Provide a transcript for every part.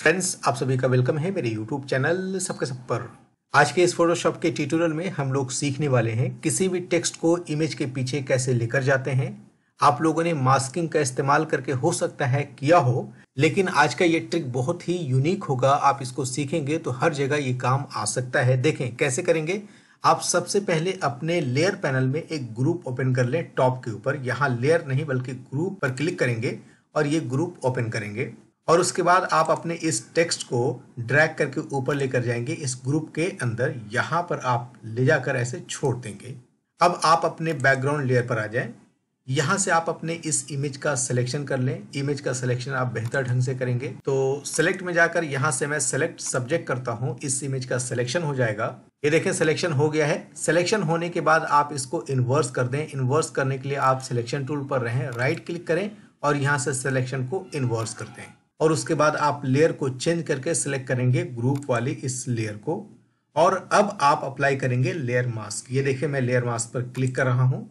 friends आप सभी का वेलकम है मेरे यूट्यूब चैनल सबके सब पर आज के इस फोटोशॉप के ट्यूटोरियल में हम लोग सीखने वाले हैं किसी भी टेक्स्ट को इमेज के पीछे कैसे लेकर जाते हैं आप लोगों ने मास्किंग का इस्तेमाल करके हो सकता है किया हो लेकिन आज का ये ट्रिक बहुत ही यूनिक होगा आप इसको सीखेंगे तो हर जगह ये काम आ सकता है देखें कैसे करेंगे आप सबसे पहले अपने लेयर पैनल में एक ग्रुप ओपन कर लें टॉप के ऊपर यहाँ लेयर नहीं बल्कि ग्रुप पर क्लिक करेंगे और ये ग्रुप ओपन करेंगे और उसके बाद आप अपने इस टेक्स्ट को ड्रैग करके ऊपर लेकर जाएंगे इस ग्रुप के अंदर यहाँ पर आप ले जाकर ऐसे छोड़ देंगे अब आप अपने बैकग्राउंड लेयर पर आ जाएं यहाँ से आप अपने इस इमेज का सिलेक्शन कर लें इमेज का सिलेक्शन आप बेहतर ढंग से करेंगे तो सेलेक्ट में जाकर यहाँ से मैं सेलेक्ट सब्जेक्ट करता हूँ इस इमेज का सिलेक्शन हो जाएगा ये देखें सिलेक्शन हो गया है सिलेक्शन होने के बाद आप इसको इन्वर्स कर दें इन्वर्स करने के लिए आप सिलेक्शन टूल पर रहें राइट क्लिक करें और यहाँ से सिलेक्शन को इन्वर्स कर दें और उसके बाद आप लेयर को चेंज करके सिलेक्ट करेंगे ग्रुप वाली इस लेयर को और अब आप अप्लाई करेंगे लेयर मास्क ये देखिए मैं लेयर मास्क पर क्लिक कर रहा हूं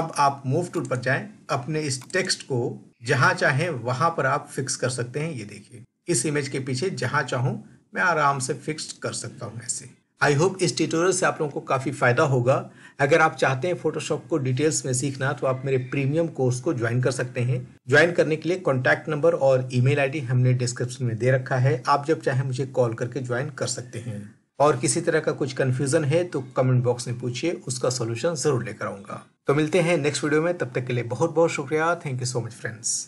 अब आप मूव टूल पर जाएं अपने इस टेक्स्ट को जहां चाहें वहां पर आप फिक्स कर सकते हैं ये देखिए इस इमेज के पीछे जहां चाहूं मैं आराम से फिक्स कर सकता हूं ऐसे आई होप इस ट्यूटोरियल से आप लोगों को काफ़ी फ़ायदा होगा अगर आप चाहते हैं फोटोशॉप को डिटेल्स में सीखना तो आप मेरे प्रीमियम कोर्स को ज्वाइन कर सकते हैं ज्वाइन करने के लिए कॉन्टैक्ट नंबर और ईमेल आईडी हमने डिस्क्रिप्शन में दे रखा है आप जब चाहे मुझे कॉल करके ज्वाइन कर सकते हैं और किसी तरह का कुछ कन्फ्यूजन है तो कमेंट बॉक्स में पूछिए उसका सोल्यूशन जरूर लेकर आऊंगा तो मिलते हैं नेक्स्ट वीडियो में तब तक के लिए बहुत बहुत शुक्रिया thank you so much friends